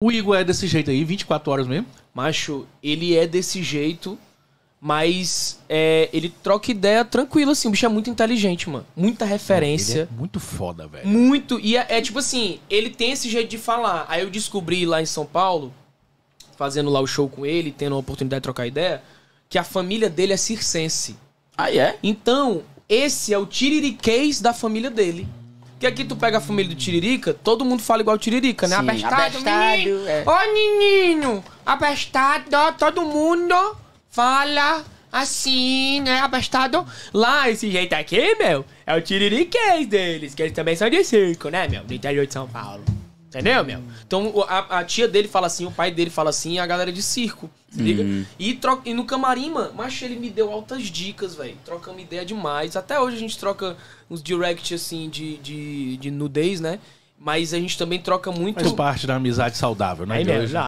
O Igor é desse jeito aí, 24 horas mesmo? Macho, ele é desse jeito, mas é, ele troca ideia tranquilo, assim. O bicho é muito inteligente, mano. Muita referência. Ele é muito foda, velho. Muito. E é, é tipo assim, ele tem esse jeito de falar. Aí eu descobri lá em São Paulo, fazendo lá o show com ele, tendo a oportunidade de trocar ideia, que a família dele é circense. Ah, é? Então, esse é o tiririquês da família dele. Porque aqui tu pega a família do Tiririca, todo mundo fala igual Tiririca, né? Sim, abestado, abestado menino. É. Ô, menino, abestado, todo mundo fala assim, né? Abastado. Lá, esse jeito aqui, meu, é o tiririquês deles, que eles também são de circo, né, meu? Do interior de São Paulo. Entendeu, meu? Então a, a, tia dele fala assim, o pai dele fala assim, a galera é de circo, se liga? Uhum. E, troca, e no camarim, mano, macho, ele me deu altas dicas, velho. Trocamos ideia demais. Até hoje a gente troca uns directs assim, de, de, de nudez, né? Mas a gente também troca muito. Faz parte da amizade saudável, né? É mesmo,